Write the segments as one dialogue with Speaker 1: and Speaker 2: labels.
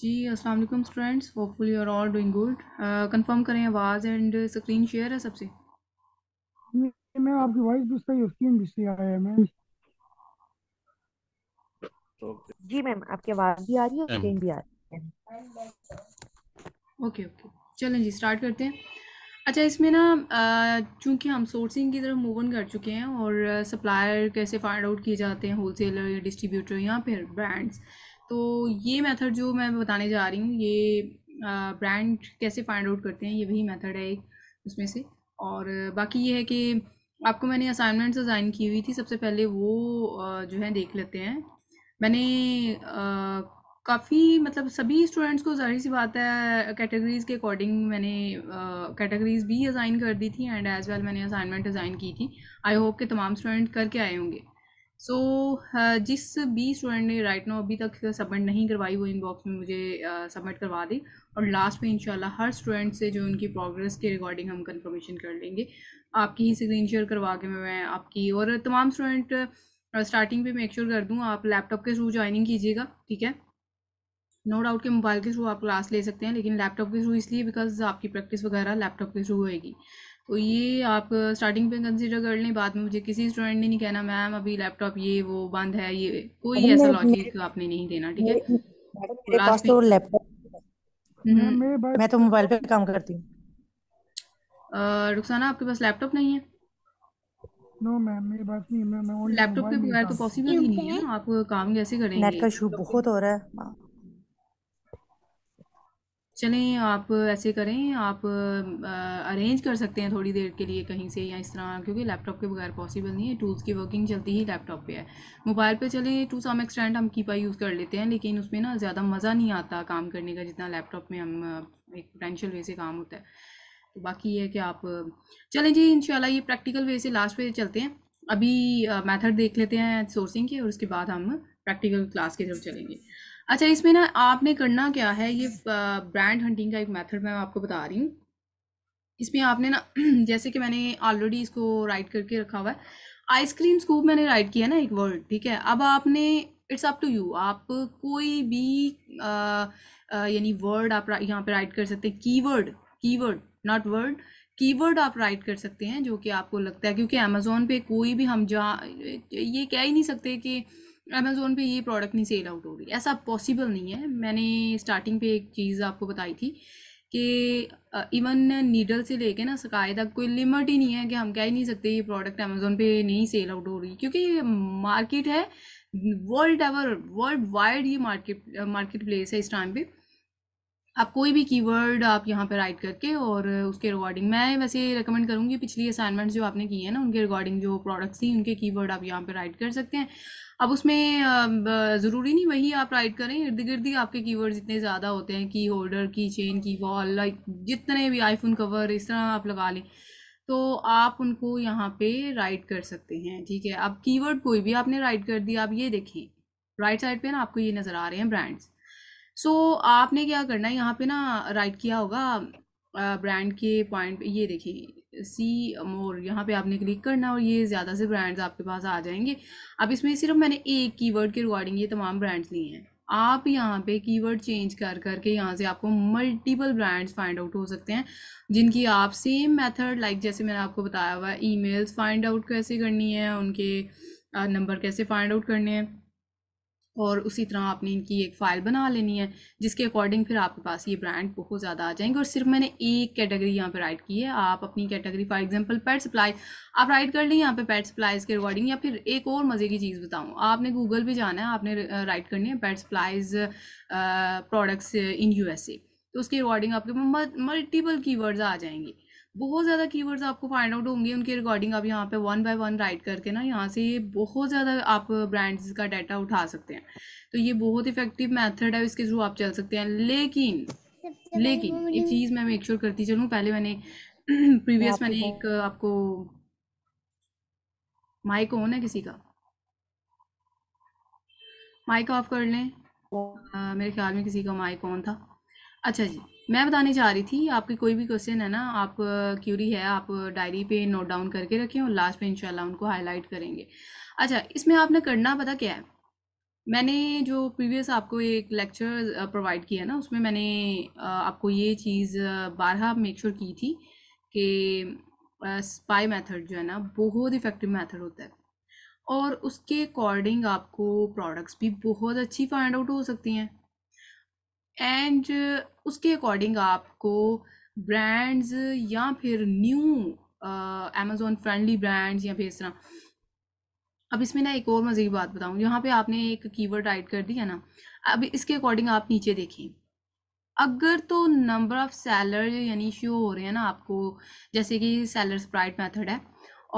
Speaker 1: जी अस्सलाम वालेकुम students hopefully are all doing good confirm करें आवाज़ एंड स्क्रीन शेयर है सबसे
Speaker 2: मैम आपकी वॉइस भी सही है स्क्रीन भी सही आ आया है मैम
Speaker 1: जी मैम आपकी आवाज़ भी आ रही है स्क्रीन भी आ रही है ओके ओके चलें जी स्टार्ट करते हैं अच्छा इसमें ना चूंकि हम सोर्सिंग की तरफ मूव ऑन कर चुके हैं और सप्लायर कैसे फाइंड आउट किए जाते हैं होलसेलर या डिस्ट्रीब्यूटर या फिर ब्रांड्स तो ये मेथड जो मैं बताने जा रही हूँ ये ब्रांड कैसे फाइंड आउट करते हैं ये भी मेथड है एक उसमें से और बाकी ये है कि आपको मैंने असाइनमेंट्स असाइन की हुई थी सबसे पहले वो जो है देख लेते हैं मैंने काफ़ी मतलब सभी स्टूडेंट्स को जाहिर सी बात है कैटेगरीज़ के अकॉर्डिंग मैंने कैटेगरीज़ भी असाइन कर दी थी एंड एज़ वेल मैंने असाइनमेंट असाइन की थी आई होप के तमाम स्टूडेंट करके आए होंगे सो so, uh, जिस भी स्टूडेंट ने राइट नो अभी तक सबमिट uh, नहीं करवाई वो इनबॉक्स में मुझे सबमिट uh, करवा दें और लास्ट में इंशाल्लाह हर स्टूडेंट से जो उनकी प्रोग्रेस के रिगार्डिंग हम कंफर्मेशन कर लेंगे आपकी ही स्क्रीन शेयर करवा के मैं आपकी और तमाम स्टूडेंट स्टार्टिंग पे मेक श्योर कर दूँ आप लैपटॉप के थ्रू ज्वाइनिंग कीजिएगा ठीक है नो डाउट के मोबाइल के थ्रू आप क्लास ले सकते हैं लेकिन लैपटॉप के थ्रू इसलिए बिकॉज आपकी प्रैक्टिस वगैरह लैपटॉप के थ्रू होएगी तो ये आप स्टार्टिंग पे कंसीडर कर लें बाद में मुझे किसी स्टूडेंट ने नहीं कहना मैम अभी लैपटॉप ये वो बंद है ये कोई ऐसा लॉजिक आपने नहीं देना ठीक है तो
Speaker 2: हम्म। मैं तो मोबाइल पे काम करती हूँ
Speaker 1: रुखसाना आपके पास लैपटॉप नहीं है नो मैम मेरे पास नहीं मैं मैं लैपटॉप के बगैर तो पॉसिबल ही नहीं है आप काम कैसे करेंगे नेट का इशू बहुत हो रहा है चलें आप ऐसे करें आप अरेंज कर सकते हैं थोड़ी देर के लिए कहीं से या इस तरह क्योंकि लैपटॉप के बगैर पॉसिबल नहीं है टूल्स की वर्किंग चलती ही लैपटॉप पे है मोबाइल पे चले टू सम एक्सटेंट हम कीपा यूज़ कर लेते हैं लेकिन उसमें ना ज़्यादा मज़ा नहीं आता काम करने का जितना लैपटॉप में हम एक पोटेंशियल वे से काम होता है तो बाकी ये है कि आप चलें जी इन ये प्रैक्टिकल वे से लास्ट पे चलते हैं अभी मैथड देख लेते हैं सोर्सिंग के और उसके बाद हम प्रैक्टिकल क्लास की तरफ चलेंगे अच्छा इसमें ना आपने करना क्या है ये ब्रांड हंटिंग का एक मेथड मैं आपको बता रही हूँ इसमें आपने ना जैसे कि मैंने ऑलरेडी इसको राइट करके रखा हुआ है आइसक्रीम स्कूप मैंने राइट किया ना एक वर्ड ठीक है अब आपने इट्स अप टू यू आप कोई भी यानी वर्ड आप यहाँ पर राइट कर सकते हैं keyword keyword not word keyword आप राइट कर सकते हैं जो कि आपको लगता है क्योंकि अमेजोन पे कोई भी हम जहाँ ये कह ही नहीं सकते कि अमेज़ोन पे ये प्रोडक्ट नहीं सेल आउट हो रही ऐसा पॉसिबल नहीं है मैंने स्टार्टिंग पे एक चीज़ आपको बताई थी कि इवन नीडल से लेके ना सकाए तक कोई लिमिट ही नहीं है कि हम कह ही नहीं सकते ये प्रोडक्ट अमेज़ोन पे नहीं सेल आउट हो रही क्योंकि ये मार्केट है वर्ल्ड एवर वर्ल्ड वाइड ये मार्केट मार्केट प्लेस है इस टाइम पे आप कोई भी कीवर्ड आप यहाँ पे राइट करके और उसके रिगार्डिंग मैं वैसे रिकमेंड करूँगी पिछली असाइनमेंट्स जो आपने की है ना उनके रिगार्डिंग जो प्रोडक्ट्स थी उनके कीवर्ड आप यहाँ पे राइट कर सकते हैं अब उसमें ज़रूरी नहीं वही आप राइट करें इर्द गिर्द ही आपके कीवर्ड इतने ज़्यादा होते हैं की होल्डर की चेन की वॉल लाइक जितने भी आईफोन कवर इस तरह आप लगा लें तो आप उनको यहाँ पे राइट कर सकते हैं ठीक है अब कीवर्ड कोई भी आपने राइट कर दिया आप ये देखें राइट साइड पे ना आपको ये नज़र आ रहे हैं ब्रांड्स सो आपने क्या करना है यहाँ पर ना राइट किया होगा ब्रांड के पॉइंट ये देखें सी मोर यहाँ पे आपने क्लिक करना और ये ज़्यादा से ब्रांड्स आपके पास आ जाएंगे अब इसमें सिर्फ मैंने एक कीवर्ड के रिगार्डिंग ये तमाम ब्रांड्स लिए हैं आप यहाँ पे कीवर्ड चेंज कर करके यहाँ से आपको मल्टीपल ब्रांड्स फाइंड आउट हो सकते हैं जिनकी आप सेम मेथड लाइक जैसे मैंने आपको बताया हुआ है ईमेल्स फाइंड आउट कैसे करनी है उनके नंबर कैसे फाइंड आउट करने हैं और उसी तरह आपने इनकी एक फ़ाइल बना लेनी है जिसके अकॉर्डिंग फिर आपके पास ये ब्रांड बहुत ज़्यादा आ जाएंगे और सिर्फ मैंने एक कैटेगरी यहाँ पे राइट की है आप अपनी category for example pet supply आप राइट कर लें यहाँ पे पेट सप्लाईज़ के अकॉर्डिंग या फिर एक और मज़े की चीज़ बताऊँ आपने गूगल भी जाना है आपने राइट करनी है pet supplies products in you तो उसके अकॉर्डिंग आपके मल्टीपल की आ जाएंगे बहुत ज़्यादा कीवर्ड्स आपको फाइंड आउट होंगे उनके रिकॉर्डिंग आप यहाँ पे वन बाय वन राइट करके ना यहाँ से ये बहुत ज़्यादा आप ब्रांड्स का डाटा उठा सकते हैं तो ये बहुत इफेक्टिव मेथड है इसके थ्रू आप चल सकते हैं लेकिन लेकिन एक चीज़ मैं मेक श्योर करती चलूँ पहले मैंने प्रीवियस मैंने एक आपको माइक ऑन है किसी का माइक ऑफ कर लें हाँ, मेरे ख्याल में किसी का माइक ऑन था अच्छा जी मैं बताने जा रही थी आपकी कोई भी क्वेश्चन है ना आप क्यूरी है आप डायरी पे नोट डाउन करके रखें और लास्ट में इंशाल्लाह उनको हाईलाइट करेंगे अच्छा इसमें आपने करना पता क्या है मैंने जो प्रीवियस आपको एक लेक्चर प्रोवाइड किया ना उसमें मैंने आपको ये चीज़ बारह मेक श्योर की थी कि स्पाई मेथड जो है ना बहुत इफ़ेक्टिव मेथड होता है और उसके अकॉर्डिंग आपको प्रोडक्ट्स भी बहुत अच्छी फाइंड आउट हो सकती हैं एंड उसके अकॉर्डिंग आपको ब्रांड्स या फिर न्यू अमेजोन फ्रेंडली ब्रांड्स या फिर इस तरह अब इसमें ना एक और मज़े बात बताऊँ यहाँ पे आपने एक कीवर्ड राइट कर दिया ना अब इसके अकॉर्डिंग आप नीचे देखें अगर तो नंबर ऑफ़ सैलर यानी शो हो रहे हैं ना आपको जैसे कि सैलर स्प्राइट मेथड है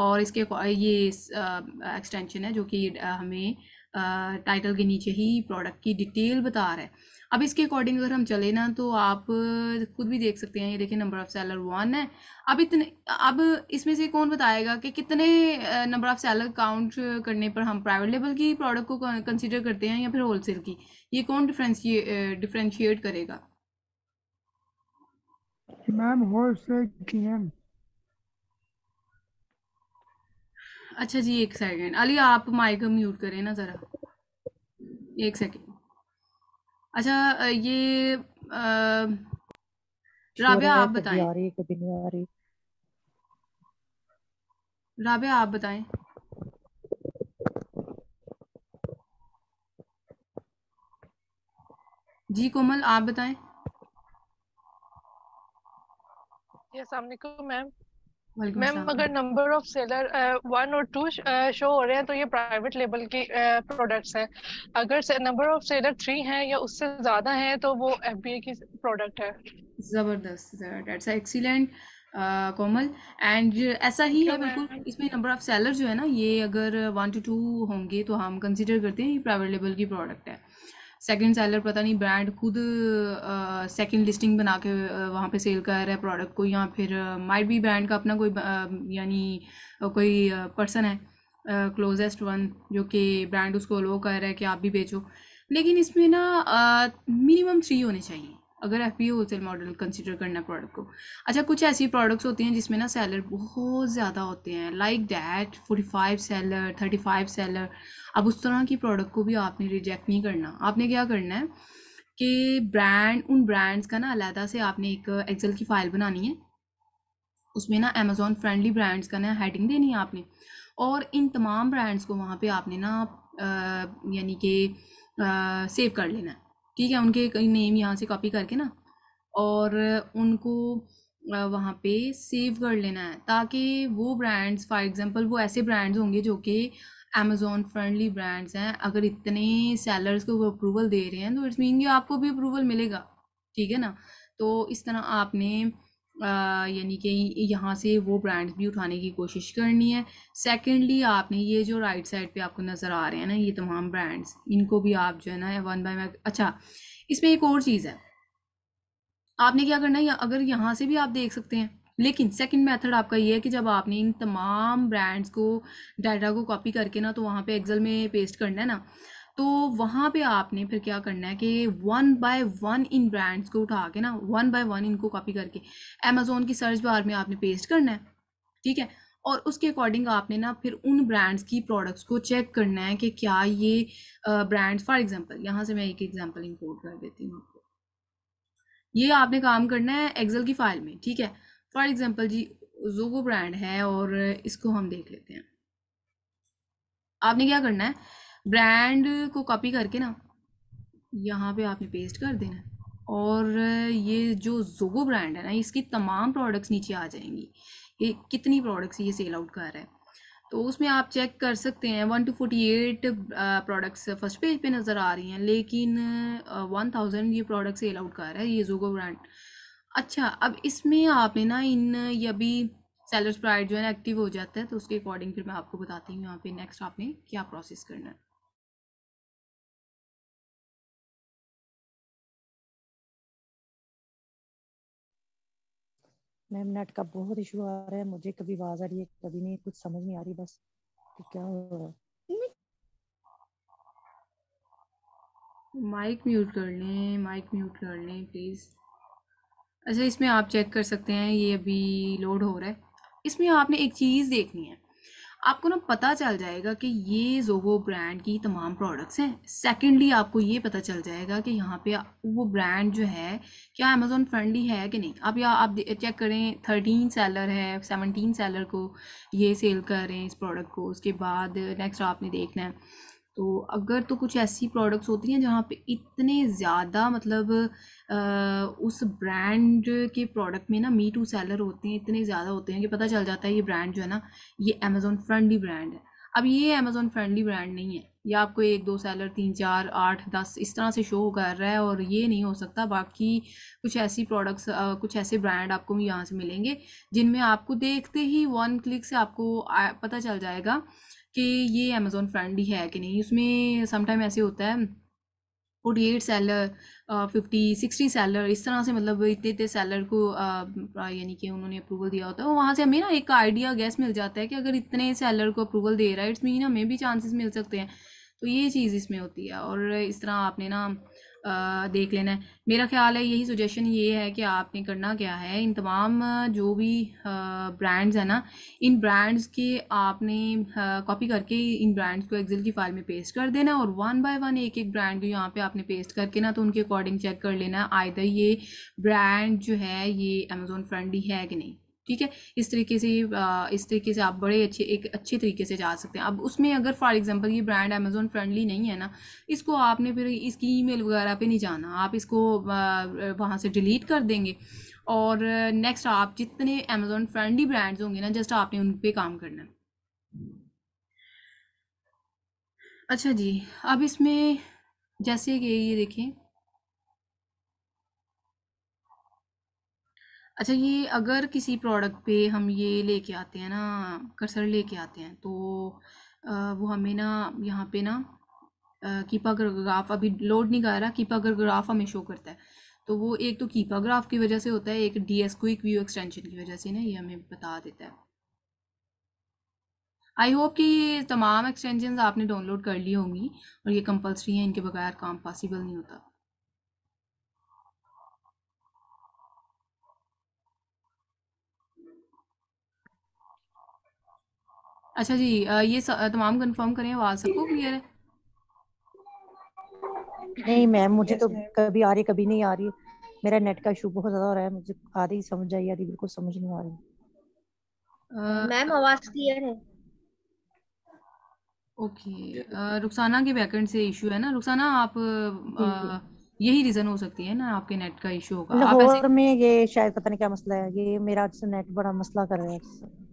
Speaker 1: और इसके ये एक्सटेंशन है जो कि हमें टाइटल के नीचे ही प्रोडक्ट की डिटेल बता रहा है अब इसके अकॉर्डिंग अगर हम चले ना तो आप खुद भी देख सकते हैं ये देखिए नंबर ऑफ़ सेलर वन है अब इतने अब इसमें से कौन बताएगा कि कितने नंबर ऑफ़ सेलर काउंट करने पर हम प्राइवेट लेवल की प्रोडक्ट को कंसिडर करते हैं या फिर होलसेल की ये कौन डिफ्रेंशिए डिफ्रेंशिएट करेगा
Speaker 2: मैम होलसेल की मैम
Speaker 1: अच्छा जी एक सेकेंड अली आप माइक म्यूट करें ना ज़रा एक सेकेंड अच्छा ये राबिया आप
Speaker 2: बताएं
Speaker 1: राबिया आप बताएं जी कोमल आप बताएं
Speaker 2: ये सामने को मैम मैम अगर नंबर ऑफ सेलर वन और टू शो हो रहे हैं तो ये प्राइवेट लेबल की प्रोडक्ट्स हैं अगर नंबर ऑफ सेलर थ्री हैं या उससे ज़्यादा हैं तो वो एफ की प्रोडक्ट
Speaker 1: है ज़बरदस्त एक्सीलेंट कोमल एंड ऐसा ही है बिल्कुल इसमें नंबर ऑफ सेलर जो है ना ये अगर वन टू टू होंगे तो हम कंसिडर करते हैं ये प्राइवेट लेबल की प्रोडक्ट है सेकंड सेलर पता नहीं ब्रांड खुद सेकंड लिस्टिंग बना के वहाँ पे सेल कर रहा है प्रोडक्ट को या फिर माइट बी ब्रांड का अपना कोई यानी कोई पर्सन है क्लोजेस्ट वन जो कि ब्रांड उसको अलो कर रहा है कि आप भी बेचो लेकिन इसमें ना मिनिमम थ्री होने चाहिए अगर आप भी होलसेल मॉडल कंसिडर करना प्रोडक्ट को अच्छा कुछ ऐसी प्रोडक्ट्स होती हैं जिसमें ना सेलर बहुत ज़्यादा होते हैं like that forty five seller thirty five seller अब उस तरह की प्रोडक्ट को भी आपने रिजेक्ट नहीं करना आपने क्या करना है कि ब्रांड उन ब्रांड्स का ना अलहदा से आपने एक एक्सेल की फ़ाइल बनानी है उसमें ना अमेजोन फ्रेंडली ब्रांड्स का ना हेडिंग देनी है आपने और इन तमाम ब्रांड्स को वहाँ पे आपने ना यानी कि सेव कर लेना है ठीक है उनके कई नेम यहाँ से कॉपी करके ना और उनको वहाँ पे सेव कर लेना है ताकि वो ब्रांड्स फॉर एग्जांपल वो ऐसे ब्रांड्स होंगे जो कि अमेजोन फ्रेंडली ब्रांड्स हैं अगर इतने सेलर्स को वो अप्रूवल दे रहे हैं तो इट्स मीन कि आपको भी अप्रूवल मिलेगा ठीक है ना तो इस तरह आपने यानी कि यहाँ से वो ब्रांड्स भी उठाने की कोशिश करनी है सेकेंडली आपने ये जो राइट साइड पे आपको नज़र आ रहे हैं ना ये तमाम ब्रांड्स इनको भी आप जो है ना वन बाय अच्छा इसमें एक और चीज़ है आपने क्या करना है या, अगर यहाँ से भी आप देख सकते हैं लेकिन सेकंड मेथड आपका ये है कि जब आपने इन तमाम ब्रांड्स को डाटा को कॉपी करके ना तो वहाँ पे एक्सेल में पेस्ट करना है ना तो वहाँ पे आपने फिर क्या करना है कि वन बाय वन इन ब्रांड्स को उठा के ना वन बाय वन इनको कॉपी करके अमेजोन की सर्च बार में आपने पेस्ट करना है ठीक है और उसके अकॉर्डिंग आपने ना फिर उन ब्रांड्स की प्रोडक्ट्स को चेक करना है कि क्या ये ब्रांड्स फॉर एग्जांपल यहाँ से मैं एक एग्जांपल इंपोर्ट कर देती हूँ आपको ये आपने काम करना है एक्सेल की फाइल में ठीक है फॉर एग्जांपल जी जोगो ब्रांड है और इसको हम देख लेते हैं आपने क्या करना है ब्रांड को कॉपी करके ना यहाँ पे आपने पेस्ट कर देना है और ये जो जोगो ब्रांड है ना इसकी तमाम प्रोडक्ट्स नीचे आ जाएंगी ये कितनी प्रोडक्ट्स ये सेल आउट कर रहा है तो उसमें आप चेक कर सकते हैं one two forty eight products first page पे नज़र आ रही हैं लेकिन वन थाउजेंड ये प्रोडक्ट सेल आउट कर रहा है ये जोगो ब्रांड अच्छा अब इसमें आपने ना इन ये अभी सेलर्स प्राइड जो है ना एक्टिव हो जाता है तो उसके अकॉर्डिंग फिर मैं आपको बताती हूँ यहाँ पे नेक्स्ट आपने क्या प्रोसेस करना है
Speaker 2: मैम नेट का बहुत इशू आ रहा है मुझे कभी आवाज आ रही है कभी नहीं कुछ समझ नहीं आ रही बस कि तो क्या हो रहा है
Speaker 1: माइक म्यूट कर लें माइक म्यूट कर लें प्लीज़ अच्छा इसमें आप चेक कर सकते हैं ये अभी लोड हो रहा है इसमें आपने एक चीज़ देखनी है आपको ना पता चल जाएगा कि ये जोहो ब्रांड की तमाम प्रोडक्ट्स हैं सेकेंडली आपको ये पता चल जाएगा कि यहाँ पे वो ब्रांड जो है क्या अमेज़ोन फ्रेंडली है कि नहीं अब या आप चेक करें थर्टीन सेलर है सेवनटीन सेलर को ये सेल कर रहे हैं इस प्रोडक्ट को उसके बाद नेक्स्ट आपने देखना है तो अगर तो कुछ ऐसी प्रोडक्ट्स होती हैं जहाँ पे इतने ज़्यादा मतलब आ, उस ब्रांड के प्रोडक्ट में ना मी टू सेलर होते हैं इतने ज़्यादा होते हैं कि पता चल जाता है ये ब्रांड जो है ना ये अमेज़ोन फ्रेंडली ब्रांड है अब ये अमेज़ोन फ्रेंडली ब्रांड नहीं है ये आपको एक दो सैलर तीन चार आठ दस इस तरह से शो कर रहा है और ये नहीं हो सकता बाकी कुछ ऐसी प्रोडक्ट्स कुछ ऐसे ब्रांड आपको यहाँ से मिलेंगे जिनमें आपको देखते ही वन क्लिक से आपको पता चल जाएगा कि ये अमेज़ोन फ्रेंडली है कि नहीं उसमें समटाइम ऐसे होता है forty eight seller fifty sixty seller इस तरह से मतलब इतने इतने सेलर को यानी कि उन्होंने अप्रूवल दिया होता है वहाँ से हमें ना एक आइडिया गैस मिल जाता है कि अगर इतने सेलर को अप्रूवल दे रहा है इट्स मीन हमें भी चांसेस मिल सकते हैं तो ये चीज़ इसमें होती है और इस तरह आपने ना देख लेना है मेरा ख्याल है यही सजेशन ये है कि आपने करना क्या है इन तमाम जो भी ब्रांड्स हैं ना इन ब्रांड्स के आपने कॉपी करके इन ब्रांड्स को एक्सेल की फाइल में पेस्ट कर देना और वन बाय वन एक एक ब्रांड को यहाँ पे आपने पेस्ट करके ना तो उनके अकॉर्डिंग चेक कर लेना आयदर ये ब्रांड जो है ये अमेजोन फ्रेंडली है कि नहीं ठीक है इस तरीके से इस तरीके से आप बड़े अच्छे एक अच्छे तरीके से जा सकते हैं अब उसमें अगर फॉर एग्जांपल ये ब्रांड अमेजोन फ्रेंडली नहीं है ना इसको आपने फिर इसकी ईमेल वगैरह पे नहीं जाना आप इसको वहाँ से डिलीट कर देंगे और नेक्स्ट आप जितने अमेजोन फ्रेंडली ब्रांड्स होंगे ना जस्ट आपने उन पर काम करना अच्छा जी अब इसमें जैसे कि ये देखें अच्छा ये अगर किसी प्रोडक्ट पे हम ये लेके आते हैं ना कर्सर लेके आते हैं तो वो हमें ना यहाँ पे ना कीपा ग्राफ अभी लोड नहीं कर रहा कीपा ग्राफ हमें शो करता है तो वो एक तो कीपा ग्राफ की वजह से होता है एक D S quick view extension की वजह से ना ये हमें बता देता है आई होप कि ये तमाम एक्सटेंशन आपने डाउनलोड कर ली होंगी और ये कंपलसरी है इनके बगैर काम पॉसिबल नहीं होता अच्छा जी ये तमाम कंफर्म करें आवाज सबको क्लियर है
Speaker 2: नहीं मैम मुझे तो कभी आ रही कभी नहीं आ रही मेरा नेट का इशू बहुत ज्यादा हो रहा है मुझे आधी समझ आई आधी बिल्कुल समझ नहीं आ रही मैम आवाज क्लियर है
Speaker 1: ओके रुखसाना के बैकेंड से इशू है ना रुखसाना आप यही रीजन हो सकती है ना आपके नेट का इशू होगा मतलब आप ऐसे
Speaker 2: में ये शायद पता नहीं क्या मसला है ये मेरा नेट बड़ा मसला कर रहा है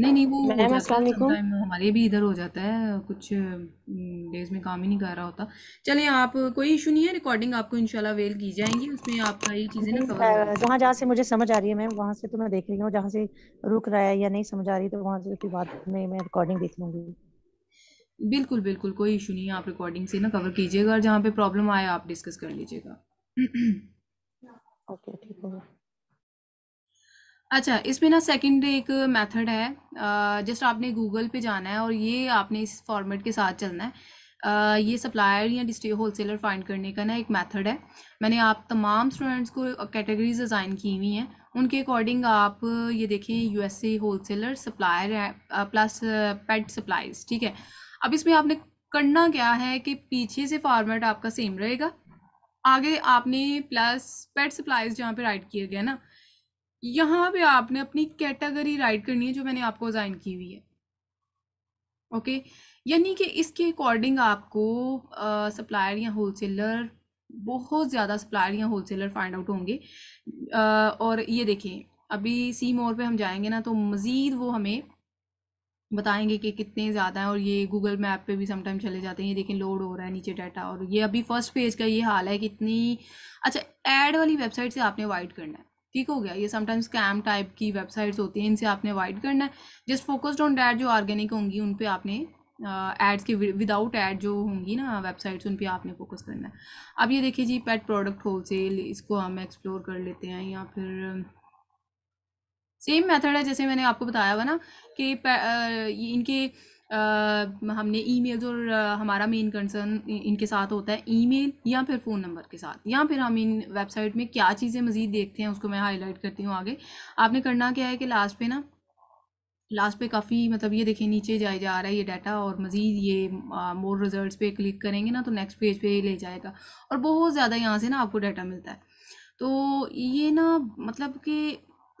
Speaker 2: नहीं नहीं वो हो जाता अस्सलाम
Speaker 1: हमारे भी इधर हो जाता है कुछ डेज हम्म, में काम ही नहीं कर रहा होता चलें आप कोई इशू नहीं है रिकॉर्डिंग आपको इंशाल्लाह वेल की जाएंगी उसमें आपका ये चीज़ें ना कवर
Speaker 2: जहाँ जहाँ से मुझे समझ आ रही है मैम वहाँ से तो मैं देख रही हूँ जहाँ से रुक रहा है या नहीं समझ आ रही तो वहाँ से उसकी बात में मैं रिकॉर्डिंग देख लूंगी
Speaker 1: बिल्कुल बिल्कुल कोई इशू नहीं है आप रिकॉर्डिंग से ना कवर कीजिएगा और जहाँ पे प्रॉब्लम आए आप डिस्कस कर लीजिएगा ओके ठीक है अच्छा इसमें ना सेकंड एक मेथड है जस्ट आपने गूगल पे जाना है और ये आपने इस फॉर्मेट के साथ चलना है आ, ये सप्लायर या डिस्ट्री होलसेलर फाइंड करने का ना एक मेथड है मैंने आप तमाम स्टूडेंट्स को कैटेगरीज डिज़ाइन की हुई हैं उनके अकॉर्डिंग आप ये देखें USA wholesaler supplier plus pet supplies ठीक है अब इसमें आपने करना क्या है कि पीछे से फॉर्मेट आपका सेम रहेगा आगे आपने प्लस पेट सप्लाईज जहाँ पर राइट किया गया ना यहाँ पे आपने अपनी कैटेगरी राइट करनी है जो मैंने आपको ज्वाइन की हुई है ओके यानी कि इसके अकॉर्डिंग आपको सप्लायर या होलसेलर बहुत ज़्यादा सप्लायर या होलसेलर फाइंड आउट होंगे आ, और ये देखिए अभी सी मोर पे हम जाएंगे ना तो मज़ीद वो हमें बताएंगे कि कितने ज़्यादा हैं और ये गूगल मैप पे भी समटाइम चले जाते हैं ये देखें लोड हो रहा है नीचे डाटा और ये अभी फर्स्ट पेज का ये हाल है कि इतनी अच्छा ऐड वाली वेबसाइट से आपने अवॉइड करना है ठीक हो गया ये समटाइम्स स्कैम टाइप की वेबसाइट्स होती हैं इनसे आपने अवॉइड करना है जस्ट फोकस्ड ऑन डैट जो ऑर्गेनिक होंगी उन पर आपने एड्स uh, के विदाउट एड जो होंगी ना वेबसाइट्स उन पर आपने फोकस करना है अब ये देखिए जी पेट प्रोडक्ट होल सेल इसको हम एक्सप्लोर कर लेते हैं या फिर सेम मेथड है जैसे मैंने आपको बताया हुआ ना कि इनके uh, हमने ईमेल्स और हमारा मेन कंसर्न इनके साथ होता है ईमेल या फिर फ़ोन नंबर के साथ या फिर हम इन वेबसाइट में क्या चीज़ें मज़ीद देखते हैं उसको मैं हाईलाइट करती हूँ आगे आपने करना क्या है कि लास्ट पे ना लास्ट पे काफ़ी मतलब ये देखें नीचे जाए जा रहा है ये डाटा और मज़ीद ये मोर रिजल्ट्स पे क्लिक करेंगे ना तो नेक्स्ट पेज पे ले जाएगा और बहुत ज़्यादा यहाँ से ना आपको डाटा मिलता है तो ये ना मतलब कि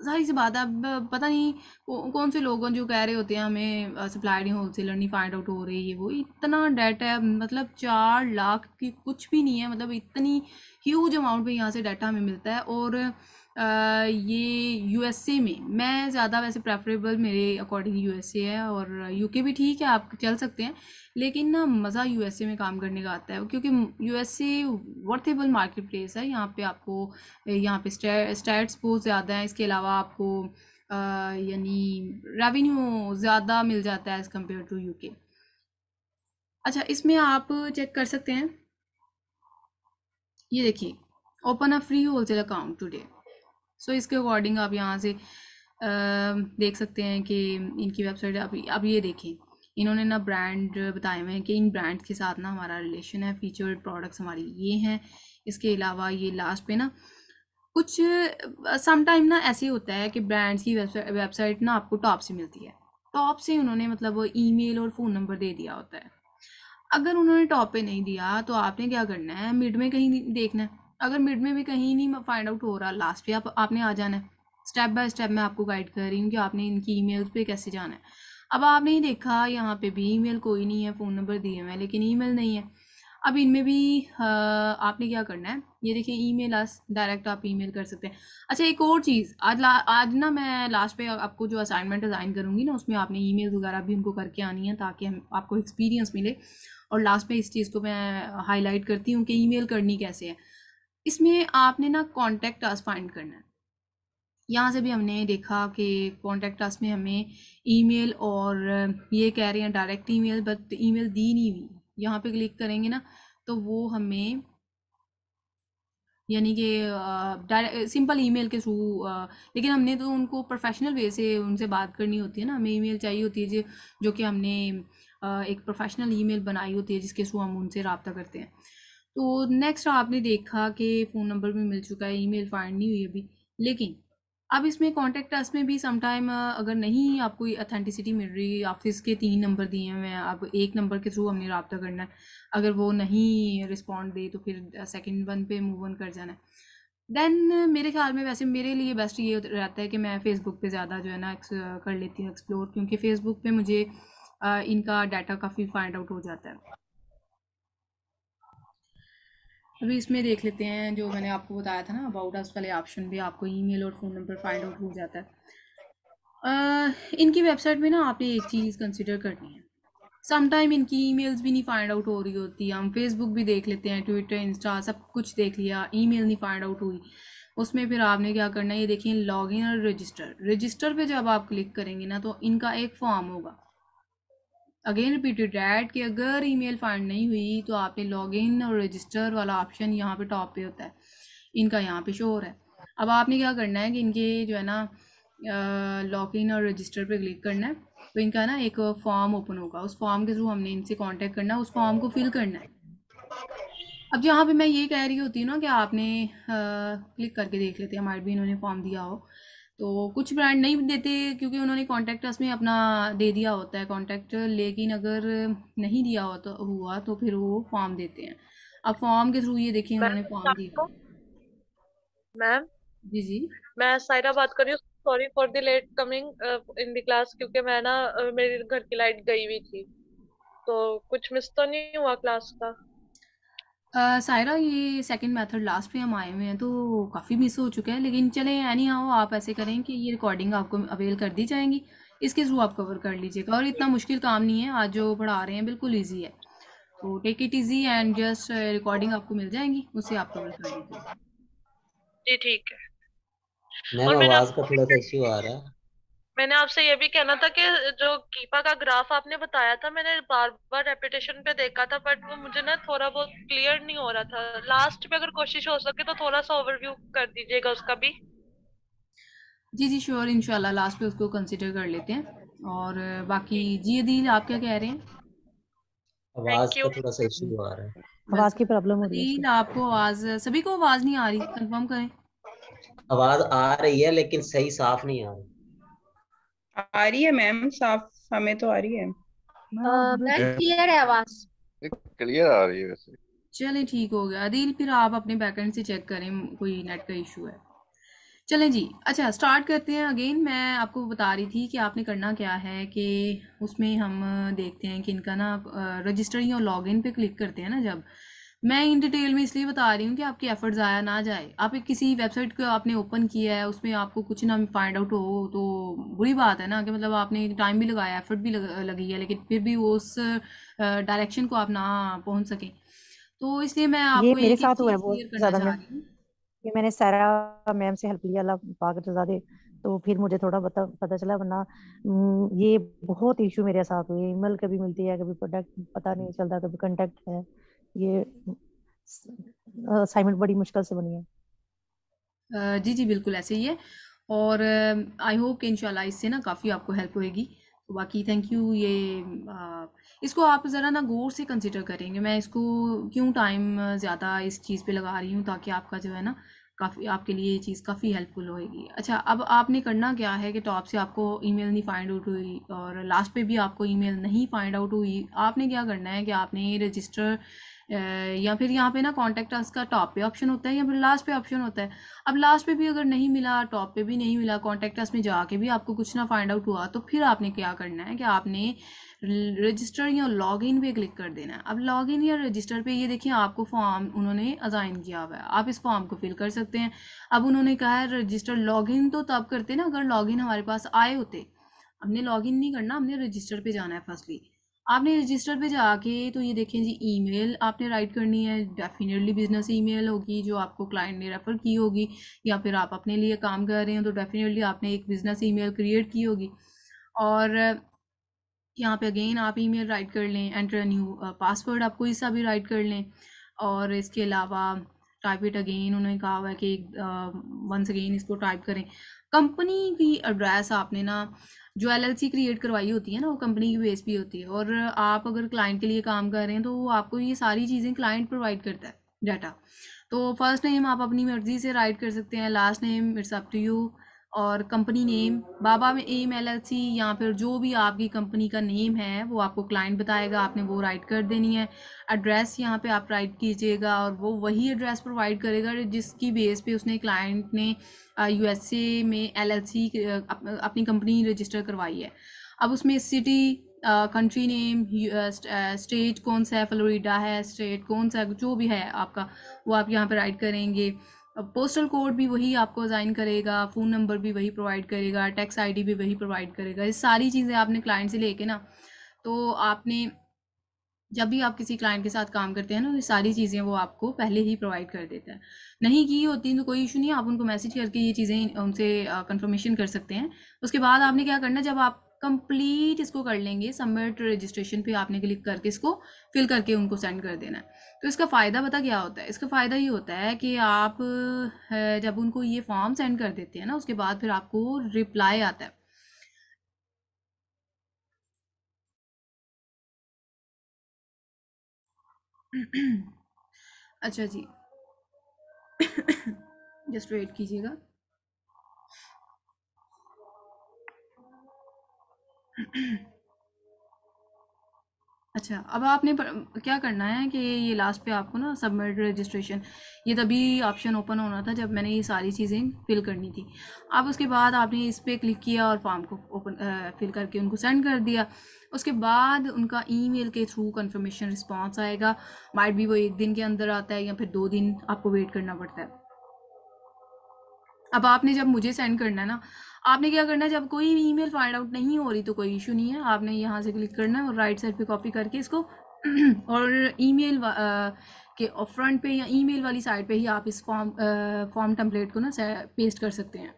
Speaker 1: सारी सी बात है अब पता नहीं कौ, कौन से लोग हैं जो कह रहे होते हैं हमें सप्लाई नहीं होलसेलर नहीं फाइंड आउट हो रही है वो इतना डेटा है मतलब चार लाख की कुछ भी नहीं है मतलब इतनी ह्यूज अमाउंट में यहाँ से डाटा हमें मिलता है और ये यूएसए में मैं ज़्यादा वैसे प्रेफरेबल मेरे अकॉर्डिंग यूएसए है और यूके भी ठीक है आप चल सकते हैं लेकिन ना मज़ा यूएसए में काम करने का आता है क्योंकि यूएसए वर्थेबल मार्केट प्लेस है यहाँ पे आपको यहाँ पे स्टैट्स बहुत ज़्यादा हैं इसके अलावा आपको यानी रेवेन्यू ज़्यादा मिल जाता है एज़ कम्पेयर टू यू अच्छा इसमें आप चेक कर सकते हैं ये देखिए open a free wholesale account today so so, इसके अकॉर्डिंग आप यहाँ से आ, देख सकते हैं कि इनकी वेबसाइट आप अब ये देखें इन्होंने ना ब्रांड बताए हुए हैं कि इन ब्रांड के साथ ना हमारा रिलेशन है फीचर्ड प्रोडक्ट्स हमारे ये हैं इसके अलावा ये लास्ट पे ना कुछ समटाइम ना ऐसे होता है कि ब्रांड्स की वेबसाइट ना आपको टॉप से मिलती है टॉप से उन्होंने मतलब ईमेल और फ़ोन नंबर दे दिया होता है अगर उन्होंने टॉप पे नहीं दिया तो आपने क्या करना है मिड में कहीं देखना है अगर मिड में भी कहीं नहीं फाइंड आउट हो रहा लास्ट पे आप आपने आ जाना है स्टेप बाय स्टेप मैं आपको गाइड कर रही हूँ कि आपने इनकी ई पे कैसे जाना है अब आपने ही देखा यहाँ पे भी ईमेल कोई नहीं है फ़ोन नंबर दिए हुए हैं लेकिन ईमेल नहीं है अब इनमें भी आपने क्या करना है ये देखिए ईमेल आज डायरेक्ट आप ईमेल कर सकते हैं अच्छा एक और चीज़ आज आज ना मैं लास्ट पे आपको जो असाइनमेंट असाइन करूँगी ना उसमें आपने मेल वगैरह भी उनको करके आनी है ताकि हम आपको एक्सपीरियंस मिले और लास्ट पे इस चीज़ को मैं हाईलाइट करती हूँ कि मेल करनी कैसे है इसमें आपने ना कॉन्टैक्ट आस फाइंड करना है यहाँ से भी हमने देखा कि कॉन्टैक्ट आस में हमें ईमेल और ये कह रहे हैं डायरेक्ट ईमेल बट ईमेल दी नहीं हुई यहाँ पे क्लिक करेंगे ना तो वो हमें यानी कि सिंपल ईमेल के थ्रू लेकिन हमने तो उनको प्रोफेशनल वे से उनसे बात करनी होती है ना हमें ईमेल चाहिए होती है जो जो कि हमने आ, एक प्रोफेशनल ईमेल बनाई होती है जिसके थ्रू हम उनसे रबता करते हैं तो नेक्स्ट आपने देखा कि फ़ोन नंबर भी मिल चुका है ईमेल फाइंड नहीं हुई अभी लेकिन अब इसमें कॉन्टेक्ट अस में भी समटाइम अगर नहीं आपको अथेंटिसिटी मिल रही ऑफिस के तीन नंबर दिए हुए हैं अब एक नंबर के थ्रू हमने रबता करना है अगर वो नहीं रिस्पॉन्ड दे तो फिर सेकेंड वन पे मूव ऑन कर जाना है देन मेरे ख्याल में वैसे मेरे लिए बेस्ट ये रहता है कि मैं फ़ेसबुक पे ज़्यादा जो है ना कर लेती हूँ एक्सप्लोर क्योंकि फ़ेसबुक पे मुझे इनका डाटा काफ़ी फाइंड आउट हो जाता है अभी इसमें देख लेते हैं जो मैंने आपको बताया था ना अबाउट अस वाले ऑप्शन भी आपको ईमेल और फ़ोन नंबर फाइंड आउट हो जाता है आ, इनकी वेबसाइट में ना आपने एक चीज़ कंसिडर करनी है समटाइम इनकी ई भी नहीं फाइंड आउट हो रही होती हम फेसबुक भी देख लेते हैं ट्विटर इंस्टा सब कुछ देख लिया ई नहीं फाइंड आउट हुई उसमें फिर आपने क्या करना है ये देखिए लॉगिन और रजिस्टर रजिस्टर पे जब आप क्लिक करेंगे ना तो इनका एक फॉर्म होगा अगेन रिपीटेड डैट कि अगर ईमेल फाइंड नहीं हुई तो आपने लॉगिन और रजिस्टर वाला ऑप्शन यहाँ पे टॉप पे होता है इनका यहाँ पे शोर है अब आपने क्या करना है कि इनके जो है ना लॉगिन और रजिस्टर पे क्लिक करना है तो इनका ना एक फॉर्म ओपन होगा उस फॉर्म के थ्रू हमने इनसे कॉन्टेक्ट करना है उस फॉर्म को फिल करना है अब यहाँ पर मैं ये कह रही होती हूँ ना कि आपने आ, क्लिक करके देख लेते हैं हमारे भी इन्होंने फॉर्म दिया हो तो कुछ ब्रांड नहीं देते क्योंकि उन्होंने कॉन्टैक्ट में अपना दे दिया होता है कॉन्टैक्ट लेकिन अगर नहीं दिया होता तो, हुआ तो फिर वो फॉर्म देते हैं अब फॉर्म के थ्रू ये देखिए उन्होंने फॉर्म दिया मैम जी जी
Speaker 2: मैं सायरा बात कर रही हूँ sorry for the late coming in the class क्योंकि मैं ना uh, मेरे घर की लाइट गई हुई थी तो कुछ मिस तो नहीं हुआ क्लास का
Speaker 1: सायरा ये सेकंड मेथड लास्ट पे हम आए हुए हैं तो काफ़ी मिस हो चुका है लेकिन चले यानी हाँ आप ऐसे करें कि ये रिकॉर्डिंग आपको अवेल कर दी जाएंगी इसके थ्रू आप कवर कर लीजिएगा और इतना मुश्किल काम नहीं है आज जो पढ़ा रहे हैं बिल्कुल ईजी है तो take it easy and just recording आपको मिल जाएंगी उससे आप कवर कर लीजिएगा
Speaker 2: जी ठीक है मैम आवाज का थोड़ा सा इशू आ रहा है मैंने आपसे ये भी कहना था कि जो कीपा का ग्राफ आपने बताया था मैंने बार बार रेपिटेशन पे देखा था बट वो मुझे ना थोड़ा बहुत क्लियर नहीं हो रहा था लास्ट पे अगर कोशिश हो सके तो थोड़ा सा ओवरव्यू कर दीजिएगा उसका भी
Speaker 1: जी जी श्योर इनशाला लास्ट पे उसको कंसिडर कर लेते हैं और बाकी जी अदील आप क्या कह रहे हैं
Speaker 2: आवाज का थोड़ा सा इशू आ रहा है आवाज की प्रॉब्लम हो रही
Speaker 1: है आपको आवाज सभी को आवाज नहीं आ रही कंफर्म करें
Speaker 2: आवाज आ रही है लेकिन सही साफ नहीं आ रही
Speaker 1: आ रही है मैम साफ हमें तो आ रही है क्लियर हाँ, हाँ, तो है आवाज
Speaker 2: क्लियर आ रही है वैसे
Speaker 1: चले ठीक हो गया फिर आप अपने से चेक करें कोई नेट का इशू है चलें जी अच्छा स्टार्ट करते हैं अगेन मैं आपको बता रही थी कि आपने करना क्या है कि उसमें हम देखते हैं कि इनका ना रजिस्टर या लॉगिन पे क्लिक करते हैं ना जब मैं इन डिटेल में इसलिए बता रही हूँ कि आपकी एफर्ट ज़ाया ना जाए आप एक किसी वेबसाइट को आपने ओपन किया है उसमें आपको कुछ ना फाइंड आउट हो तो बुरी बात है ना कि मतलब आपने टाइम भी लगाया एफर्ट भी लग, लगी है लेकिन फिर भी उस डायरेक्शन को आप ना पहुँच सकें तो इसलिए मैं आपको ये मेरे साथ हुआ बहुत ज़्यादा मैं
Speaker 2: ये मैंने सारा मैम से हेल्प लिया अल्लाह पाक रजा दे तो फिर मुझे थोड़ा पता पता चला वरना ये बहुत इशू मेरे साथ हुए ईमेल कभी मिलती है कभी प्रोडक्ट पता नहीं चलता कभी कंटेक्ट है ये असाइनमेंट बड़ी मुश्किल से
Speaker 1: बनी है जी जी बिल्कुल ऐसे ही है और आई होप कि इंशाल्लाह इससे ना काफ़ी आपको हेल्प होगी तो बाकी थैंक यू ये आ, इसको आप ज़रा ना गौर से कंसिडर करेंगे मैं इसको क्यों टाइम ज़्यादा इस चीज़ पे लगा रही हूँ ताकि आपका जो है ना काफ़ी आपके लिए ये चीज़ काफ़ी हेल्पफुल होएगी अच्छा अब आपने करना क्या है कि टॉप से आपको ईमेल नहीं फाइंड आउट हुई और लास्ट पे भी आपको ईमेल नहीं फाइंड आउट हुई आपने क्या करना है कि आपने रजिस्टर या फिर यहाँ पे ना कॉन्टैक्ट टास्क का टॉप पे ऑप्शन होता है या फिर लास्ट पे ऑप्शन होता है अब लास्ट पे भी अगर नहीं मिला टॉप पे भी नहीं मिला कॉन्टैक्ट टास्क में जाके भी आपको कुछ ना फाइंड आउट हुआ तो फिर आपने क्या करना है कि आपने रजिस्टर या लॉग इन पे क्लिक कर देना है अब लॉग इन या रजिस्टर पे ये देखिए आपको फॉर्म उन्होंने अजाइन किया हुआ है आप इस फॉर्म को फिल कर सकते हैं अब उन्होंने कहा है रजिस्टर लॉग इन तो तब करते ना अगर लॉग इन हमारे पास आए होते हमने लॉग इन नहीं करना हमने रजिस्टर पे जाना है फर्स्टली आपने रजिस्टर पे जाके तो ये देखें जी ईमेल आपने राइट करनी है डेफिनेटली बिजनेस ईमेल होगी जो आपको क्लाइंट ने रेफ़र की होगी या फिर आप अपने लिए काम कर रहे हैं तो डेफिनेटली आपने एक बिज़नेस ईमेल क्रिएट की होगी और यहाँ पे अगेन आप ईमेल राइट कर लें एंटर न्यू पासवर्ड आपको इसका भी राइट कर लें और इसके अलावा टाइप इट अगेन उन्होंने कहा हुआ है कि वंस uh, अगेन इसको टाइप करें कंपनी की एड्रेस आपने ना जो एलएलसी क्रिएट करवाई होती है ना वो कंपनी की बेस भी होती है और आप अगर क्लाइंट के लिए काम कर रहे हैं तो वो आपको ये सारी चीज़ें क्लाइंट प्रोवाइड करता है डाटा तो फर्स्ट नेम आप अपनी मर्जी से राइट कर सकते हैं last name it's up to you और कंपनी नेम बाबा में एम एल एल सी या फिर जो भी आपकी कंपनी का नेम है वो आपको क्लाइंट बताएगा आपने वो राइट कर देनी है एड्रेस यहाँ पे आप राइट कीजिएगा और वो वही एड्रेस प्रोवाइड करेगा जिसकी बेस पे उसने क्लाइंट ने यूएसए में एलएलसी सी अपनी कंपनी रजिस्टर करवाई है अब उसमें सिटी कंट्री नेम स्टेट कौन सा है फ्लोरिडा है स्टेट कौन सा जो भी है आपका वो आप यहाँ पर राइट करेंगे पोस्टल कोड भी वही आपको असाइन करेगा फ़ोन नंबर भी वही प्रोवाइड करेगा टैक्स आईडी भी वही प्रोवाइड करेगा ये सारी चीज़ें आपने क्लाइंट से लेके ना तो आपने जब भी आप किसी क्लाइंट के साथ काम करते हैं ना ये सारी चीज़ें वो आपको पहले ही प्रोवाइड कर देता है नहीं की होती तो कोई इशू नहीं आप उनको मैसेज करके ये चीज़ें उनसे कंफर्मेशन कर सकते हैं उसके बाद आपने क्या करना जब आप कंप्लीट इसको कर लेंगे सबमिट रजिस्ट्रेशन पे आपने क्लिक करके इसको फिल करके उनको सेंड कर देना है तो इसका फ़ायदा पता क्या होता है इसका फ़ायदा ये होता है कि आप जब उनको ये फॉर्म सेंड कर देते हैं ना उसके बाद फिर आपको रिप्लाई आता है अच्छा जी जस्ट वेट कीजिएगा अच्छा अब आपने पर, क्या करना है कि ये लास्ट पे आपको ना सबमिट रजिस्ट्रेशन ये तभी ऑप्शन ओपन होना था जब मैंने ये सारी चीज़ें फिल करनी थी अब उसके बाद आपने इस पर क्लिक किया और फॉर्म को ओपन फिल करके उनको सेंड कर दिया उसके बाद उनका ईमेल के थ्रू कंफर्मेशन रिस्पांस आएगा माइट भी वो एक दिन के अंदर आता है या फिर दो दिन आपको वेट करना पड़ता है अब आपने जब मुझे सेंड करना है ना आपने क्या करना है जब कोई ईमेल फाइंड आउट नहीं हो रही तो कोई इशू नहीं है आपने यहाँ से क्लिक करना है और राइट साइड पे कॉपी करके इसको और ईमेल के फ्रंट पे या ईमेल वाली साइड पे ही आप इस फॉर्म फॉर्म टम्पलेट को ना पेस्ट कर सकते हैं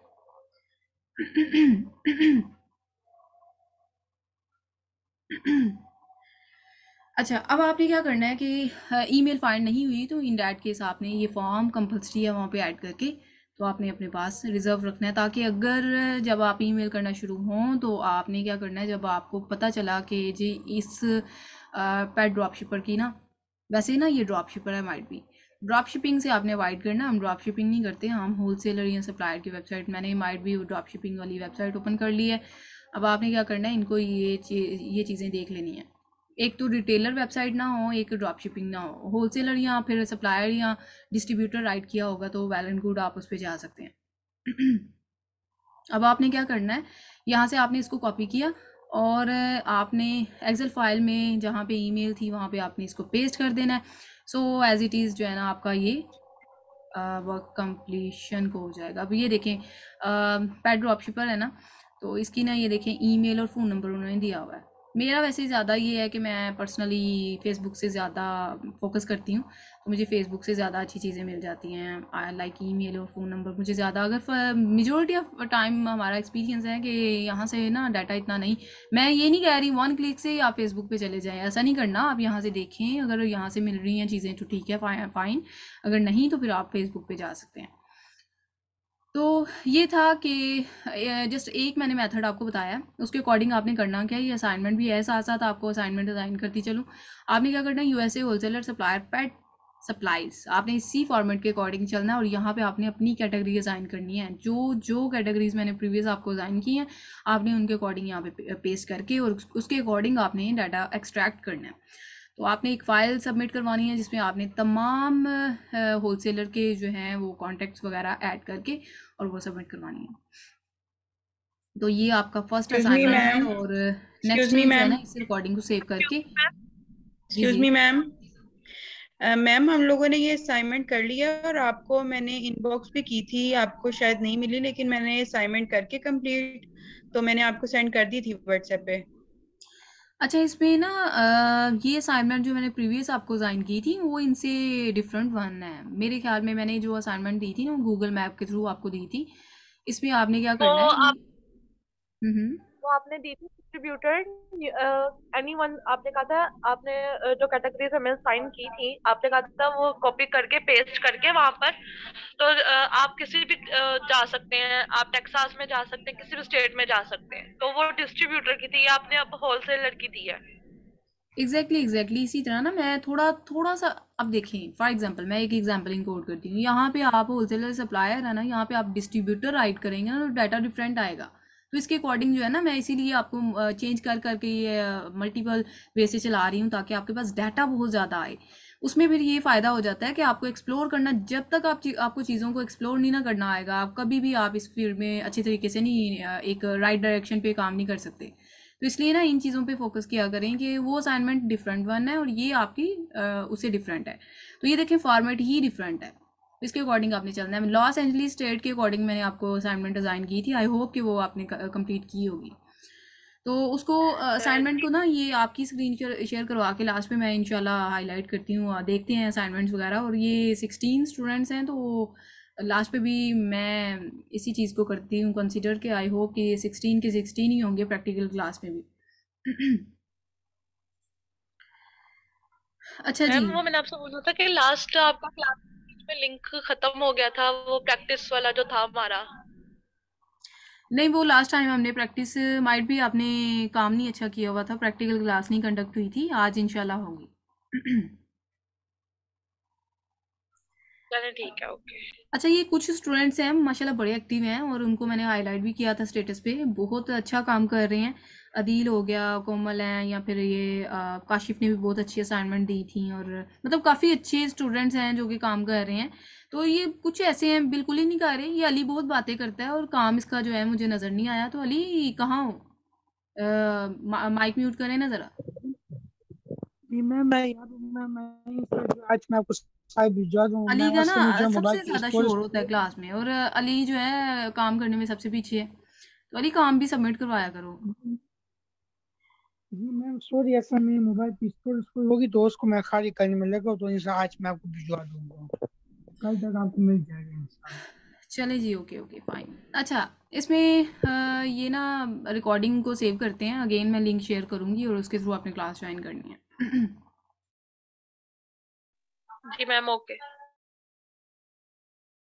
Speaker 1: अच्छा अब आपने क्या करना है कि ईमेल फाइंड नहीं हुई तो इन डैट केस आपने ये फॉर्म कंपल्सरी है वहाँ पे ऐड करके तो आपने अपने पास रिज़र्व रखना है ताकि अगर जब आप ईमेल करना शुरू हों तो आपने क्या करना है जब आपको पता चला कि जी इस पैड ड्रॉप शिपर की ना वैसे ना ये ड्रॉप शिपर है माइट भी ड्रॉप शिपिंग से आपने अवॉइड करना हम ड्रॉप शिपिंग नहीं करते हम होल सेलर या सप्लायर की वेबसाइट मैंने माइट भी ड्रॉप शिपिंग वाली वेबसाइट ओपन कर ली है अब आपने क्या करना है इनको ये ये चीज़ें देख लेनी है एक तो रिटेलर वेबसाइट ना हो एक ड्रॉप शिपिंग ना हो होलसेलर या फिर सप्लायर या डिस्ट्रीब्यूटर राइट किया होगा तो वेल एंड गुड आप उस पर जा सकते हैं अब आपने क्या करना है यहाँ से आपने इसको कॉपी किया और आपने एक्सेल फाइल में जहाँ पे ईमेल थी वहाँ पे आपने इसको पेस्ट कर देना है सो एज इट इज़ जो है ना आपका ये वर्क कंप्लीशन को हो जाएगा अब ये देखें पैड ड्रॉप शिपर है ना तो इसकी ना ये देखें ईमेल और फ़ोन नंबर उन्होंने दिया हुआ है मेरा वैसे ही ज़्यादा ये है कि मैं पर्सनली फेसबुक से ज़्यादा फोकस करती हूँ तो मुझे फेसबुक से ज़्यादा अच्छी चीज़ें मिल जाती हैं लाइक ई मेल और फ़ोन नंबर मुझे ज़्यादा अगर मेजोरिटी ऑफ टाइम हमारा एक्सपीरियंस है कि यहाँ से ना डाटा इतना नहीं मैं ये नहीं कह रही वन क्लिक से आप फेसबुक पे चले जाएं ऐसा नहीं करना आप यहाँ से देखें अगर यहाँ से मिल रही हैं चीज़ें तो ठीक है फाइन अगर नहीं तो फिर आप फेसबुक पर जा सकते हैं तो ये था कि जस्ट एक मैंने मेथड आपको बताया उसके अकॉर्डिंग आपने करना क्या ये असाइनमेंट भी है साथ साथ आपको असाइनमेंट डिजाइन करती चलूँ आपने क्या करना है U S whole wholesaler supplier pet supplies आपने इसी फॉर्मेट के अकॉर्डिंग चलना है और यहाँ पे आपने अपनी कैटेगरी असाइन करनी है जो जो कैटेगरीज मैंने प्रीवियस आपको असाइन की हैं आपने उनके अकॉर्डिंग यहाँ पे पेस्ट करके और उसके अकॉर्डिंग आपने डाटा एक्सट्रैक्ट करना है तो आपने एक फ़ाइल सबमिट करवानी है जिसमें आपने तमाम होलसेलर के जो हैं वो कॉन्टैक्ट्स वगैरह ऐड करके और वो सबमिट करवानी है तो ये आपका फर्स्ट असाइनमेंट है और नेक्स्ट है ना इस रिकॉर्डिंग को सेव करके excuse me ma'am ma'am uh, हम लोगों ने ये असाइनमेंट कर लिया और आपको मैंने इनबॉक्स भी की थी आपको शायद नहीं मिली लेकिन मैंने असाइनमेंट करके कंप्लीट तो मैंने आपको सेंड कर दी थी व्हाट्सएप पे अच्छा इसमें ना ये असाइनमेंट जो मैंने प्रीवियस आपको असाइन की थी वो इनसे डिफरेंट वन है मेरे ख्याल में मैंने जो असाइनमेंट दी थी ना वो गूगल मैप के थ्रू आपको दी थी इसमें आपने क्या तो करना है आप हम्म आपने दी थी डिस्ट्रीब्यूटर
Speaker 2: एनी वन आपने कहा था आपने जो कैटेगरीज हमें साइन की थी आपने कहा था वो कॉपी करके पेस्ट करके वहां पर तो आप किसी भी जा सकते हैं आप टेक्सास में जा सकते हैं किसी भी स्टेट में जा सकते हैं तो वो डिस्ट्रीब्यूटर की थी आपने अब होलसेलर की दी है
Speaker 1: एग्जैक्टली exactly, एग्जैक्टली exactly. इसी तरह ना मैं थोड़ा थोड़ा सा अब देखें फॉर एग्जाम्पल मैं एक एग्जाम्पल इंक्लूड करती हूँ यहाँ पे आप होलसेलर सप्लायर है ना यहाँ पे आप डिस्ट्रीब्यूटर राइट करेंगे ना तो डाटा डिफरेंट आएगा तो इसके अकॉर्डिंग जो है ना मैं इसीलिए आपको चेंज कर करके ये मल्टीपल वे से चला रही हूँ ताकि आपके पास डाटा बहुत ज़्यादा आए उसमें फिर ये फ़ायदा हो जाता है कि आपको एक्सप्लोर करना जब तक आप ची, आपको चीज़ों को एक्सप्लोर नहीं ना करना आएगा आप कभी भी आप इस फील्ड में अच्छे तरीके से नहीं एक राइट डायरेक्शन पर काम नहीं कर सकते तो इसलिए ना इन चीज़ों पे फोकस किया करें कि वो असाइनमेंट डिफरेंट वन है और ये आपकी उससे डिफरेंट है तो ये देखें फॉर्मेट ही डिफरेंट है इसके अकॉर्डिंग आपने चलना है लॉस एंजलिस स्टेट के अकॉर्डिंग मैंने आपको असाइनमेंट डिज़ाइन की थी आई होप कि वो आपने कंप्लीट की होगी तो उसको असाइनमेंट uh, को ना ये आपकी स्क्रीन शेयर करवा के लास्ट में मैं इनशाला हाईलाइट करती हूँ देखते हैं असाइनमेंट्स वगैरह और ये सिक्सटीन स्टूडेंट्स हैं तो लास्ट पे भी मैं इसी चीज़ को करती हूँ कंसिडर के आई होप कि सिक्सटीन के सिक्सटीन ही होंगे प्रैक्टिकल क्लास में भी अच्छा जी
Speaker 2: वो मैंने आपसे बोला था कि लास्ट आपका क्लास उसमें लिंक खत्म हो गया था वो प्रैक्टिस वाला जो था हमारा
Speaker 1: नहीं वो लास्ट टाइम हमने प्रैक्टिस माइट भी आपने काम नहीं अच्छा किया हुआ था प्रैक्टिकल क्लास नहीं कंडक्ट हुई थी आज इंशाल्लाह होगी
Speaker 2: ठीक है ओके
Speaker 1: अच्छा ये कुछ स्टूडेंट्स हैं माशाल्लाह बड़े एक्टिव हैं और उनको मैंने हाईलाइट भी किया था स्टेटस पे बहुत अच्छा काम कर रहे हैं अदील हो गया कोमल हैं या फिर ये काशिफ ने भी बहुत अच्छी असाइनमेंट दी थी और मतलब काफ़ी अच्छे स्टूडेंट्स हैं जो कि काम कर रहे हैं तो ये कुछ ऐसे हैं बिल्कुल ही नहीं कर रहे ये अली बहुत बातें करता है और काम इसका जो है मुझे नज़र नहीं आया तो अली कहाँ हो मा, माइक म्यूट करें ना ज़रा
Speaker 2: अली का ना सबसे ज्यादा शोर होता है क्लास
Speaker 1: में और अली जो है काम करने में सबसे पीछे है तो अली काम भी सबमिट करवाया करो
Speaker 2: जी मैम सॉरी ऐसा मेरे मोबाइल पिस्टल कोई होगी तो उसको मैं खाली करने में लगा तो इनसे आज मैं आपको भिजवा दूंगा कल तक आपको मिल जाएगा
Speaker 1: चले जी ओके ओके फाइन अच्छा इसमें आ, ये ना रिकॉर्डिंग को सेव करते हैं अगेन मैं लिंक शेयर करूंगी और उसके थ्रू आपने क्लास ज्वाइन करनी है
Speaker 2: जी मैम ओके